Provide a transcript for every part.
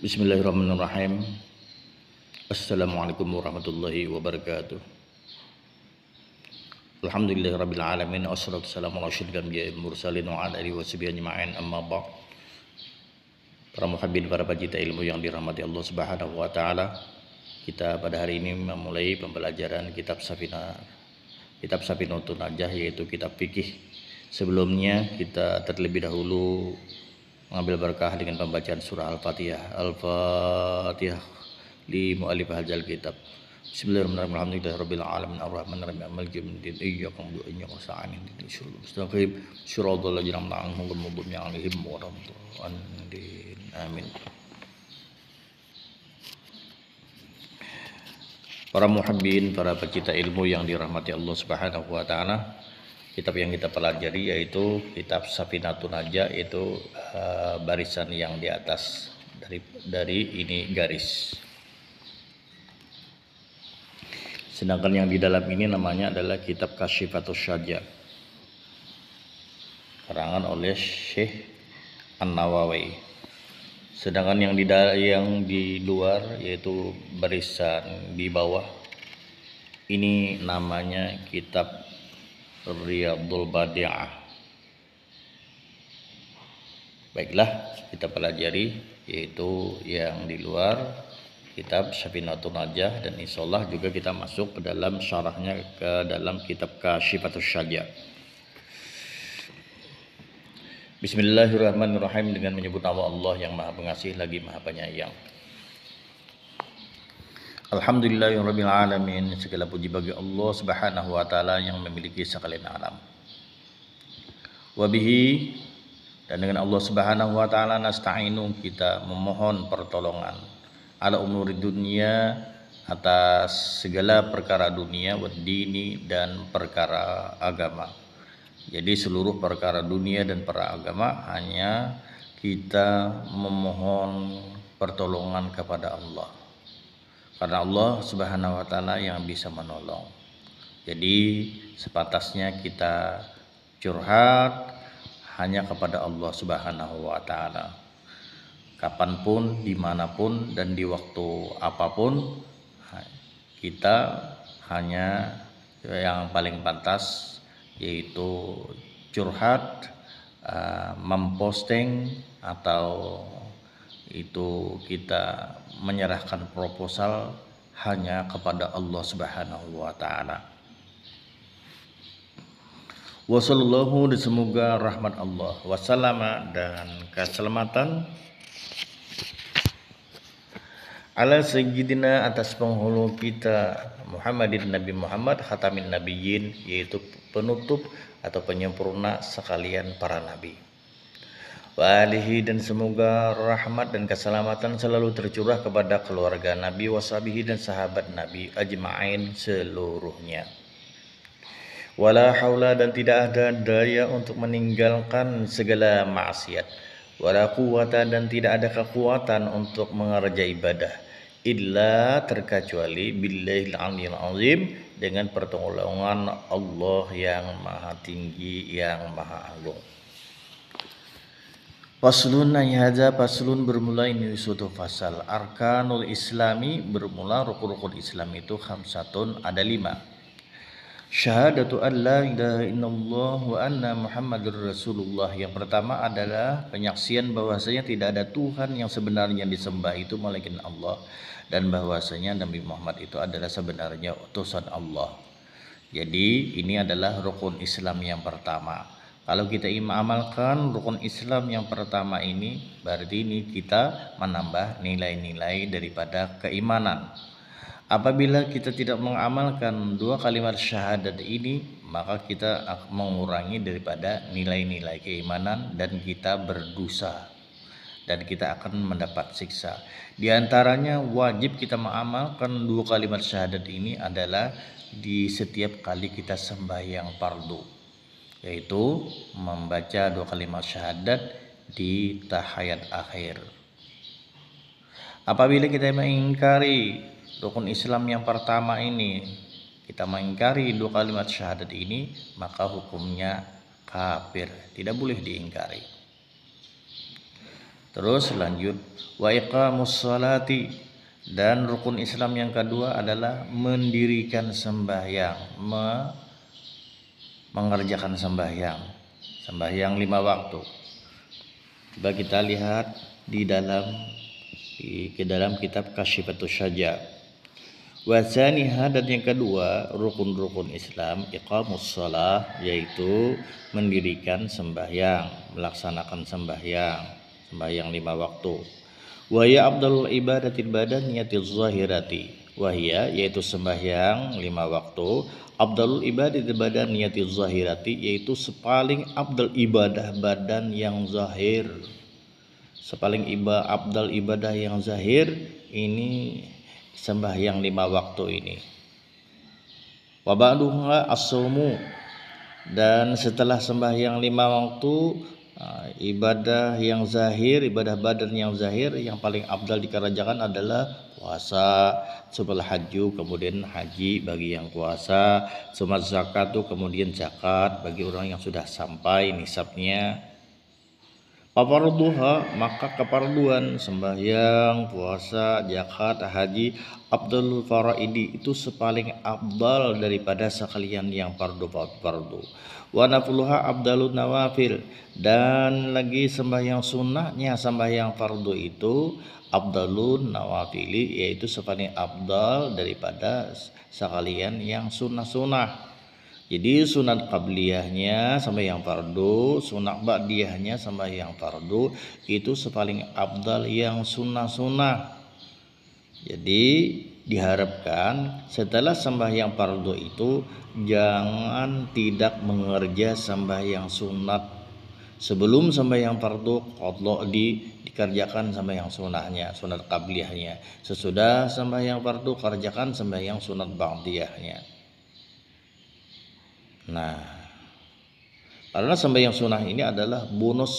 Bismillahirrahmanirrahim. Assalamualaikum warahmatullahi wabarakatuh. Alhamdulillah rabbil alamin wassalatu wassalamu ala asyrofil anbiya'i mursalin wa ala alihi washabihi ajma'in amma ba'd. Para muhabbin para pecinta ilmu yang dirahmati Allah Subhanahu wa taala, kita pada hari ini memulai pembelajaran kitab Safina kitab Safinatun Najah yaitu kitab fikih. Sebelumnya kita terlebih dahulu mengambil berkah dengan pembacaan surah Al-Fatihah. Al-Fatihah li mu'alif hadzal kitab. Bismillahirrahmanirrahim. alamin arrahmanirrahim maliki na'budu wa nasta'in ihdinas siratal mustaqim siratal ladzina Amin. Para muhabbin, para pecinta ilmu yang dirahmati Allah Subhanahu wa taala, kitab yang kita pelajari yaitu kitab Safinatun Najah itu uh, barisan yang di atas dari dari ini garis. Sedangkan yang di dalam ini namanya adalah kitab Kasifatus Syaja. Karangan oleh Syekh An-Nawawi. Sedangkan yang di yang di luar yaitu barisan di bawah ini namanya kitab Riyadul Badi'ah baiklah kita pelajari yaitu yang di luar kitab Syafinatul Najah dan insya Allah juga kita masuk ke dalam syarahnya ke dalam kitab Kasyifatul Syajah Bismillahirrahmanirrahim dengan menyebut nama Allah yang Maha Pengasih lagi Maha Penyayang. Alhamdulillahirrahmanirrahim ya alamin. Segala puji bagi Allah Subhanahu wa taala yang memiliki sekalian alam. Wabihi dan dengan Allah Subhanahu wa taala nasta'inu kita memohon pertolongan ala umur dunia atas segala perkara dunia wad dini dan perkara agama. Jadi seluruh perkara dunia dan perkara agama hanya kita memohon pertolongan kepada Allah karena Allah Subhanahu wa taala yang bisa menolong. Jadi sepatasnya kita curhat hanya kepada Allah Subhanahu wa taala. Kapanpun, dimanapun, dan di waktu apapun, kita hanya yang paling pantas yaitu curhat, eh, memposting atau itu kita menyerahkan proposal hanya kepada Allah Subhanahu wa taala. Wassallallahu semoga rahmat Allah wassalama dan keselamatan ala sayyidina atas penghulu kita Muhammadin Nabi Muhammad khatamin nabiyyin yaitu penutup atau penyempurna sekalian para nabi alihi dan semoga rahmat dan keselamatan selalu tercurah kepada keluarga Nabi wasabihi dan sahabat Nabi ajma'in seluruhnya. Wala haula dan tidak ada daya untuk meninggalkan segala maksiat. Wala quwata dan tidak ada kekuatan untuk mengerja ibadah. Illa terkecuali billahil aliyil azim dengan pertolongan Allah yang maha tinggi yang maha agung. Faslun hadza faslun bermula ini suatu fasal. Arkanul Islami bermula rukun-rukun Islam itu khamsatun ada lima. Syahadatu an la ilaha illallah wa anna Muhammadur Rasulullah. Yang pertama adalah penyaksian bahwasanya tidak ada Tuhan yang sebenarnya disembah itu melainkan Allah dan bahwasanya Nabi Muhammad itu adalah sebenarnya utusan Allah. Jadi ini adalah rukun Islam yang pertama. Kalau kita amalkan rukun Islam yang pertama ini, berarti ini kita menambah nilai-nilai daripada keimanan. Apabila kita tidak mengamalkan dua kalimat syahadat ini, maka kita mengurangi daripada nilai-nilai keimanan dan kita berdosa dan kita akan mendapat siksa. Di antaranya wajib kita mengamalkan dua kalimat syahadat ini adalah di setiap kali kita sembahyang fardu yaitu membaca dua kalimat syahadat di tahayat akhir. Apabila kita mengingkari rukun Islam yang pertama ini, kita mengingkari dua kalimat syahadat ini, maka hukumnya kafir, tidak boleh diingkari. Terus lanjut wa iqamus salati dan rukun Islam yang kedua adalah mendirikan sembahyang, mengerjakan sembahyang sembahyang lima waktu coba kita lihat di dalam di ke dalam kitab kasyifatu syaja wasaniha dan yang kedua rukun-rukun Islam iqamus salah yaitu mendirikan sembahyang melaksanakan sembahyang sembahyang lima waktu wa ya abdul ibadatil niyatil zahirati wahia yaitu sembahyang lima waktu Abdul ibadah badan niat zahirati yaitu sepaling Abdul ibadah badan yang zahir sepaling iba Abdul ibadah yang zahir ini sembahyang lima waktu ini wabaduha asumu dan setelah sembahyang lima waktu Ah, ibadah yang zahir, ibadah badan yang zahir yang paling abdal kerajaan adalah puasa, sebelah haji kemudian haji bagi yang puasa, sumat zakat kemudian zakat bagi orang yang sudah sampai nisabnya Paparduha maka keperluan sembahyang, puasa, zakat, haji, abdul faraidi itu sepaling abdal daripada sekalian yang fardu fardu. Wana puluha abdalun nawafil dan lagi sembahyang sunnahnya sembahyang fardu itu abdalun nawafili yaitu sepaling abdal daripada sekalian yang sunnah-sunnah. Jadi sunat qabliyahnya sampai yang fardu, sunat ba'diyahnya sampai yang fardu itu sepaling abdal yang sunnah-sunnah. Jadi diharapkan setelah yang fardu itu jangan tidak mengerja yang sunat sebelum yang fardu qadha di dikerjakan yang sunahnya sunat qabliyahnya sesudah yang fardu kerjakan yang sunat ba'diyahnya Nah, karena yang sunnah ini adalah bonus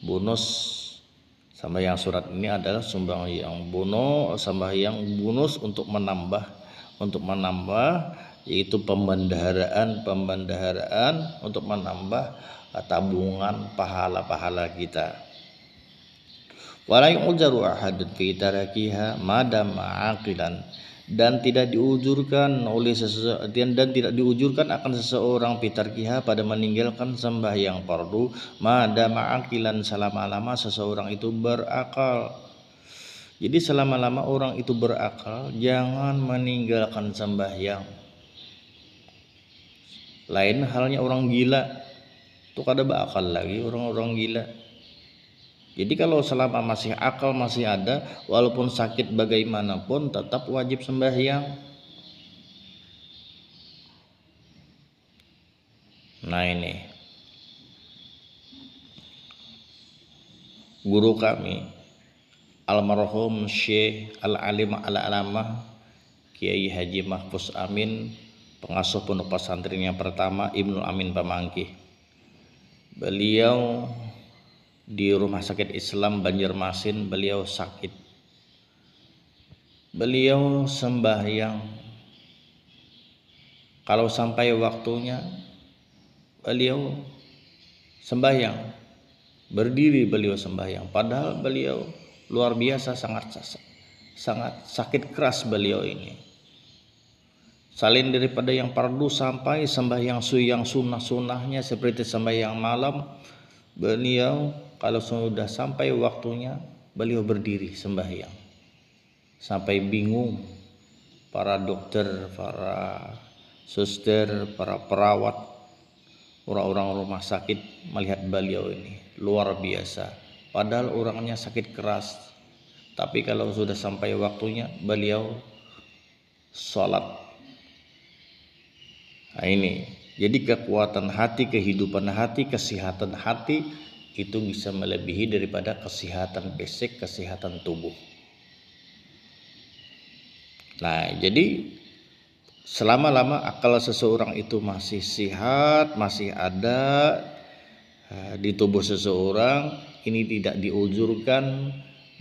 bonus yang surat ini adalah sembahyang bonus yang bonus untuk menambah untuk menambah yaitu pembendaharaan pembendaharaan untuk menambah uh, tabungan pahala-pahala kita. Wala yu'jaru ahadun fi tarakiha madama aqilan dan tidak diujurkan oleh seseorang dan tidak diujurkan akan seseorang kiha pada meninggalkan sembahyang fardu mada ma'akilan selama-lama seseorang itu berakal jadi selama-lama orang itu berakal jangan meninggalkan sembahyang lain halnya orang gila tuh kada bakal lagi orang-orang gila jadi kalau selama masih akal masih ada, walaupun sakit bagaimanapun tetap wajib sembahyang. Nah ini guru kami almarhum Syekh Al-Alim Al-Alamah Kiai Haji Mahfuz Amin pengasuh pondok pesantren yang pertama Ibnu Amin Pamangki. Beliau di Rumah Sakit Islam Banjarmasin beliau sakit. Beliau sembahyang. Kalau sampai waktunya beliau sembahyang. Berdiri beliau sembahyang padahal beliau luar biasa sangat sangat sakit keras beliau ini. Salin daripada yang pardu sampai sembahyang suyang sunnah-sunnahnya seperti sembahyang malam beliau kalau sudah sampai waktunya beliau berdiri sembahyang sampai bingung para dokter, para suster, para perawat, orang-orang rumah sakit melihat beliau ini luar biasa. Padahal orangnya sakit keras, tapi kalau sudah sampai waktunya beliau sholat. Nah, ini jadi kekuatan hati, kehidupan hati, kesehatan hati itu bisa melebihi daripada kesehatan fisik, kesehatan tubuh. Nah, jadi selama-lama akal seseorang itu masih sehat masih ada eh, di tubuh seseorang, ini tidak diuzurkan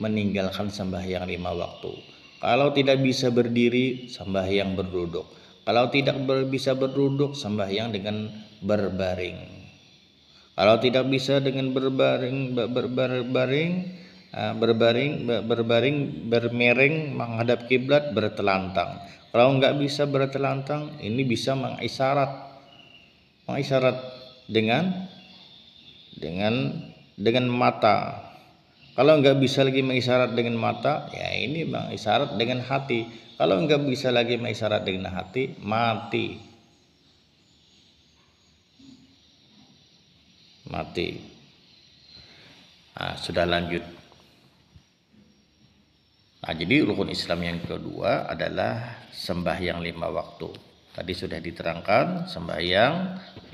meninggalkan sembahyang lima waktu. Kalau tidak bisa berdiri, sembahyang berduduk. Kalau tidak bisa berduduk, sembahyang dengan berbaring. Kalau tidak bisa dengan berbaring berbaring eh, berbaring berbaring bermereng menghadap kiblat bertelantang. Kalau nggak bisa bertelantang, ini bisa mengisyarat mengisyarat dengan dengan dengan mata. Kalau nggak bisa lagi mengisyarat dengan mata, ya ini mengisyarat dengan hati. Kalau nggak bisa lagi mengisyarat dengan hati, mati. mati nah, sudah lanjut nah jadi rukun Islam yang kedua adalah sembahyang lima waktu tadi sudah diterangkan sembahyang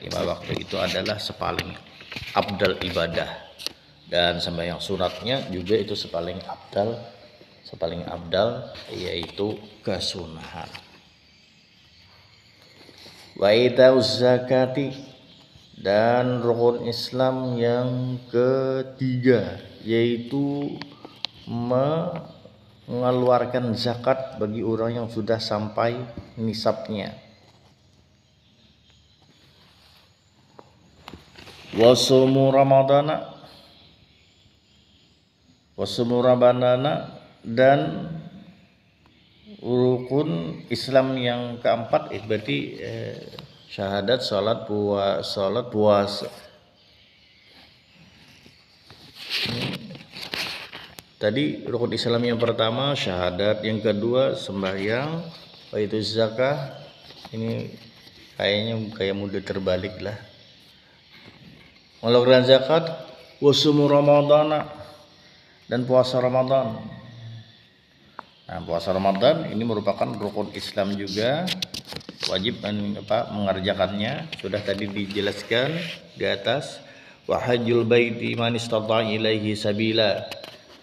lima waktu itu adalah sepaling abdal ibadah dan sembahyang sunatnya juga itu sepaling abdal sepaling abdal yaitu kesunahan wa zakati dan rukun Islam yang ketiga yaitu mengeluarkan zakat bagi orang yang sudah sampai nisabnya wasumu ramadana wasumu ramadana dan rukun Islam yang keempat eh, berarti eh, syahadat salat puasa salat puasa tadi rukun Islam yang pertama syahadat yang kedua sembahyang oh, itu zakah ini kayaknya kayak mudah terbalik lah melakukan zakat wasumu ramadana dan puasa ramadan nah puasa ramadan ini merupakan rukun Islam juga wajib apa mengerjakannya sudah tadi dijelaskan di atas wa hajjul baiti man istata ilaihi sabila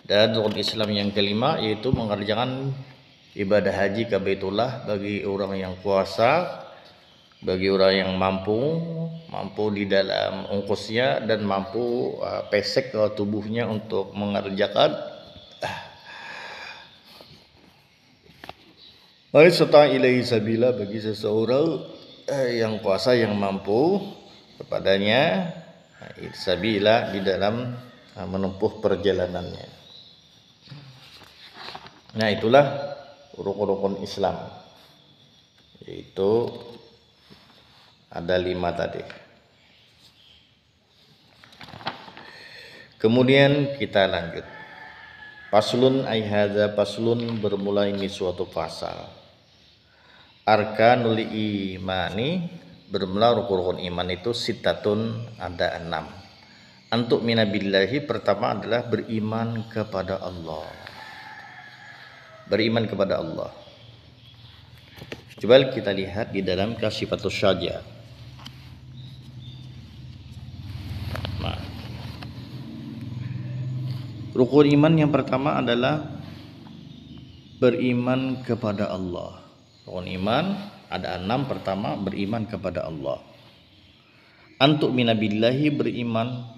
dan rukun Islam yang kelima yaitu mengerjakan ibadah haji ke Baitullah bagi orang yang kuasa bagi orang yang mampu mampu di dalam ongkosnya dan mampu uh, pesek ke tubuhnya untuk mengerjakan Baik Waisata ilahi sabila bagi seseorang eh, yang kuasa yang mampu kepadanya eh, sabila di dalam eh, menempuh perjalanannya. Nah itulah rukun-rukun Islam yaitu ada lima tadi. Kemudian kita lanjut. Paslun aihada paslun bermula ini suatu pasal. Arkanul imani bermula rukun-rukun iman itu sitatun ada enam. Antuk minabillahi pertama adalah beriman kepada Allah. Beriman kepada Allah. Coba kita lihat di dalam kasifatus syaja. Rukun iman yang pertama adalah beriman kepada Allah. Rukun iman ada enam. Pertama beriman kepada Allah. Antuk minabillahi beriman.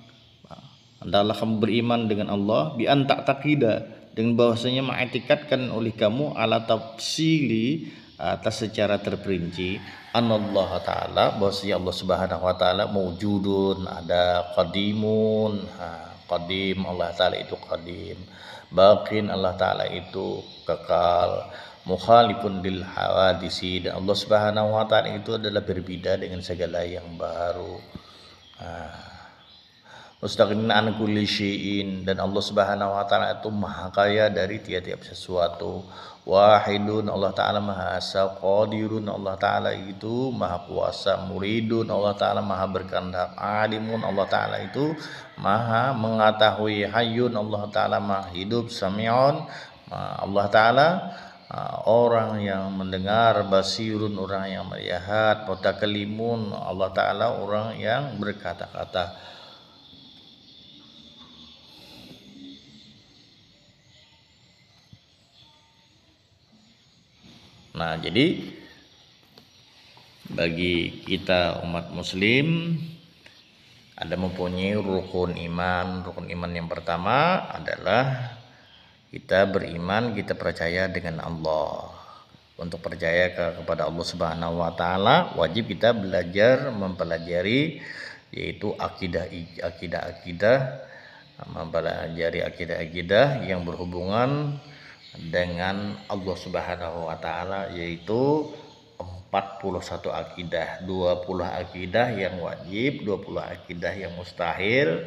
Adalah kamu beriman dengan Allah. Bi antak takida dengan bahwasanya mengikatkan oleh kamu ala tafsili atas secara terperinci anallah taala bahwasanya Allah Subhanahu wa taala mewujudun ada qadimun ha, qadim Allah taala itu qadim baqin Allah taala itu kekal mukhalifun lil hawadisi dan Allah subhanahu wa taala itu adalah berbeda dengan segala yang baru nah, mustaqimin an kulli syai'in dan Allah Subhanahu wa taala itu maha kaya dari tiap-tiap sesuatu. Wahidun Allah taala maha asa, qadirun Allah taala itu maha kuasa, muridun Allah taala maha berkehendak, alimun Allah taala itu maha mengetahui, hayyun Allah taala maha hidup, samiun Allah taala orang yang mendengar basirun orang yang melihat potakelimun Allah taala orang yang berkata-kata Nah, jadi bagi kita umat muslim ada mempunyai rukun iman. Rukun iman yang pertama adalah kita beriman, kita percaya dengan Allah. Untuk percaya ke, kepada Allah Subhanahu wa taala, wajib kita belajar mempelajari yaitu akidah akidah akidah mempelajari akidah akidah yang berhubungan dengan Allah Subhanahu wa taala yaitu 41 akidah, 20 akidah yang wajib, 20 akidah yang mustahil,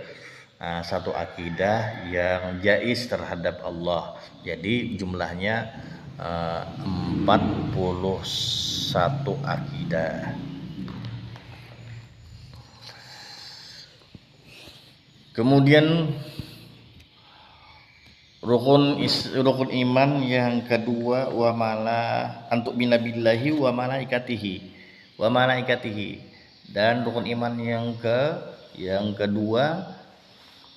nah, satu akidah yang jais terhadap Allah. Jadi jumlahnya 41 eh, akidah. Kemudian rukun is, rukun iman yang kedua wa mala antuk binabillahi wa malaikatihi wa malaikatihi dan rukun iman yang ke yang kedua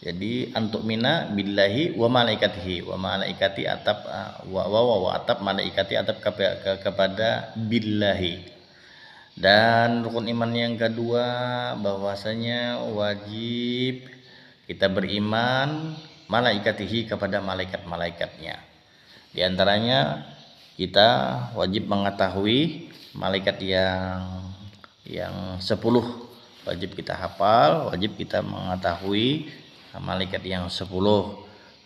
jadi antuk mina billahi wa malaikatihi wa malaikati atap ah, wa wa wa, wa atap malaikati atap ke, ke, kepada billahi dan rukun iman yang kedua bahwasanya wajib kita beriman malaikatihi kepada malaikat-malaikatnya. Di antaranya kita wajib mengetahui malaikat yang yang 10 wajib kita hafal, wajib kita mengetahui malaikat yang 10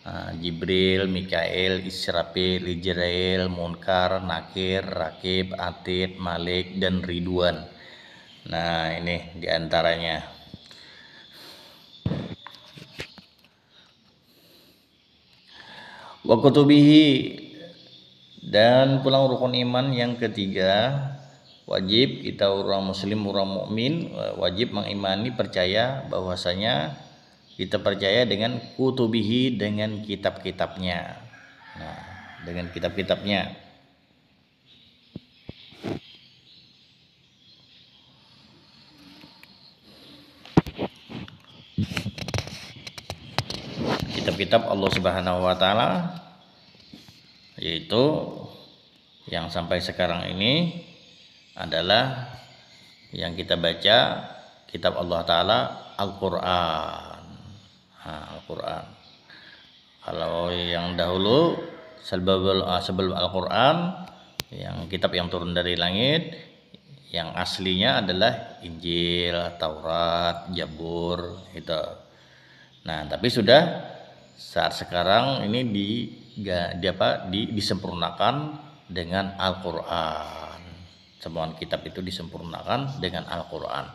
ah, Jibril, Mikael, Israfil, Ijrail, Munkar, Nakir, Rakib, Atid, Malik dan Ridwan. Nah, ini diantaranya. wa kutubihi dan pulang rukun iman yang ketiga wajib kita orang muslim orang mukmin wajib mengimani percaya bahwasanya kita percaya dengan kutubihi dengan kitab-kitabnya nah dengan kitab-kitabnya kitab Allah Subhanahu wa taala yaitu yang sampai sekarang ini adalah yang kita baca kitab Allah taala Al-Qur'an. Al-Qur'an. Kalau yang dahulu sebelum ah, sebelum Al-Qur'an yang kitab yang turun dari langit yang aslinya adalah Injil, Taurat, Jabur itu. Nah, tapi sudah saat sekarang ini di, di apa di, disempurnakan dengan Al-Qur'an. Semua kitab itu disempurnakan dengan Al-Qur'an.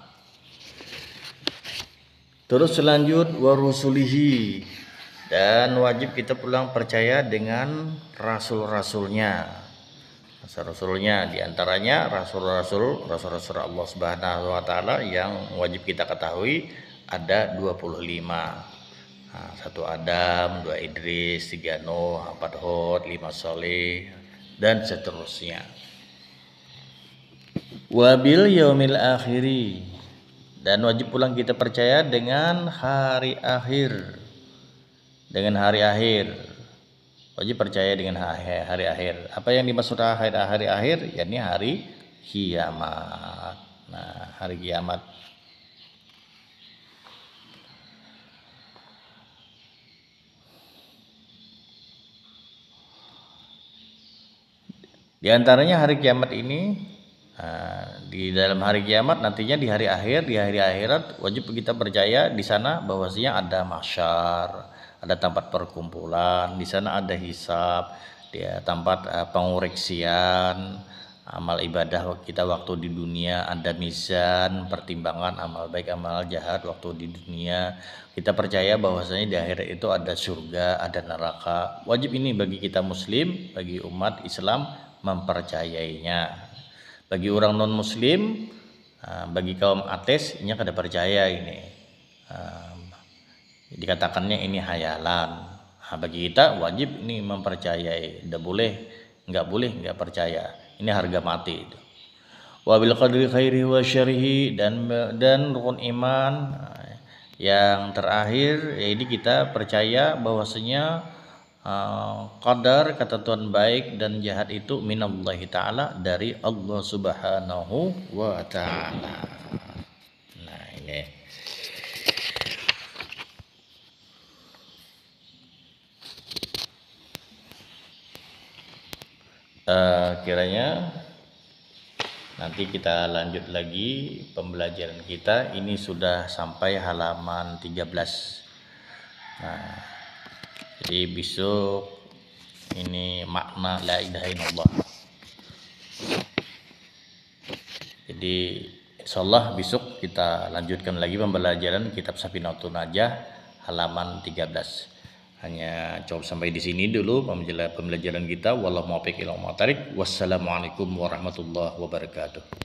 Terus selanjut warusulihi dan wajib kita pulang percaya dengan rasul-rasulnya. Rasul-rasulnya diantaranya rasul-rasul rasul-rasul Allah Subhanahu wa taala yang wajib kita ketahui ada 25 Ah, satu Adam, dua Idris, tiga Nuh, empat Hud, lima Saleh, dan seterusnya. Wabil yaumil akhiri dan wajib pulang kita percaya dengan hari akhir dengan hari akhir wajib percaya dengan hari, akhir apa yang dimaksud hari hari akhir yakni hari kiamat nah hari kiamat Di antaranya hari kiamat ini di dalam hari kiamat nantinya di hari akhir di hari akhirat wajib kita percaya di sana bahwasanya ada masyar ada tempat perkumpulan di sana ada hisab dia tempat pengoreksian amal ibadah kita waktu di dunia ada mizan pertimbangan amal baik amal jahat waktu di dunia kita percaya bahwasanya di akhirat itu ada surga ada neraka wajib ini bagi kita muslim bagi umat Islam mempercayainya. Bagi orang non muslim, eh, bagi kaum ateis ini kada percaya ini. Eh, dikatakannya ini hayalan. Nah, bagi kita wajib ini mempercayai, tidak boleh, nggak boleh, nggak percaya. Ini harga mati. Wabil qadri khairi wa syarihi dan dan rukun iman nah, yang terakhir ya ini kita percaya bahwasanya Kadar eh, qadar ketentuan baik dan jahat itu minallahi taala dari Allah Subhanahu wa taala. Nah, ini. Uh, kiranya nanti kita lanjut lagi pembelajaran kita ini sudah sampai halaman 13 nah jadi besok ini makna la ilaha illallah jadi insyaallah besok kita lanjutkan lagi pembelajaran kitab Safinatun Najah halaman 13 hanya cukup sampai di sini dulu pembelajaran kita wallahu muwaffiq ila Wassalamualaikum warahmatullahi wabarakatuh